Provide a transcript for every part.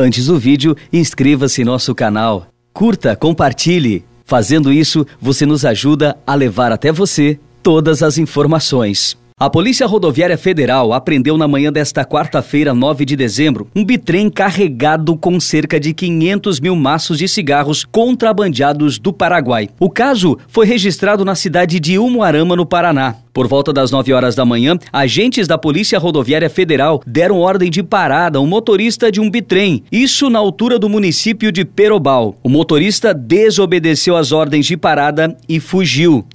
Antes do vídeo, inscreva-se em nosso canal, curta, compartilhe. Fazendo isso, você nos ajuda a levar até você todas as informações. A Polícia Rodoviária Federal apreendeu na manhã desta quarta-feira, 9 de dezembro, um bitrem carregado com cerca de 500 mil maços de cigarros contrabandeados do Paraguai. O caso foi registrado na cidade de Umuarama, no Paraná. Por volta das 9 horas da manhã, agentes da Polícia Rodoviária Federal deram ordem de parada a um motorista de um bitrem, isso na altura do município de Perobal. O motorista desobedeceu as ordens de parada e fugiu.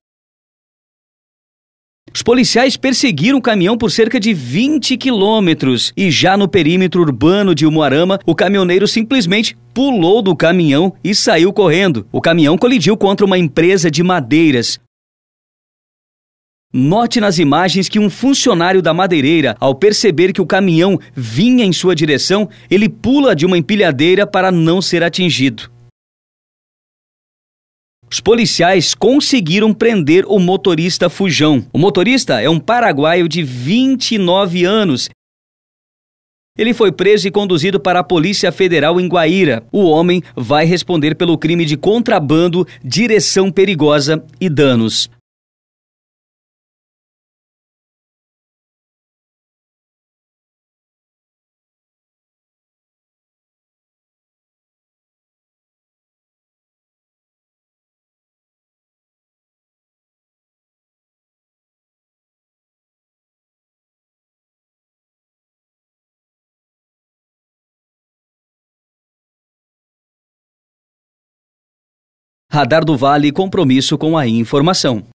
Os policiais perseguiram o caminhão por cerca de 20 quilômetros e já no perímetro urbano de Umuarama, o caminhoneiro simplesmente pulou do caminhão e saiu correndo. O caminhão colidiu contra uma empresa de madeiras. Note nas imagens que um funcionário da madeireira, ao perceber que o caminhão vinha em sua direção, ele pula de uma empilhadeira para não ser atingido os policiais conseguiram prender o motorista Fujão. O motorista é um paraguaio de 29 anos ele foi preso e conduzido para a Polícia Federal em Guaíra. O homem vai responder pelo crime de contrabando, direção perigosa e danos. Radar do Vale compromisso com a informação.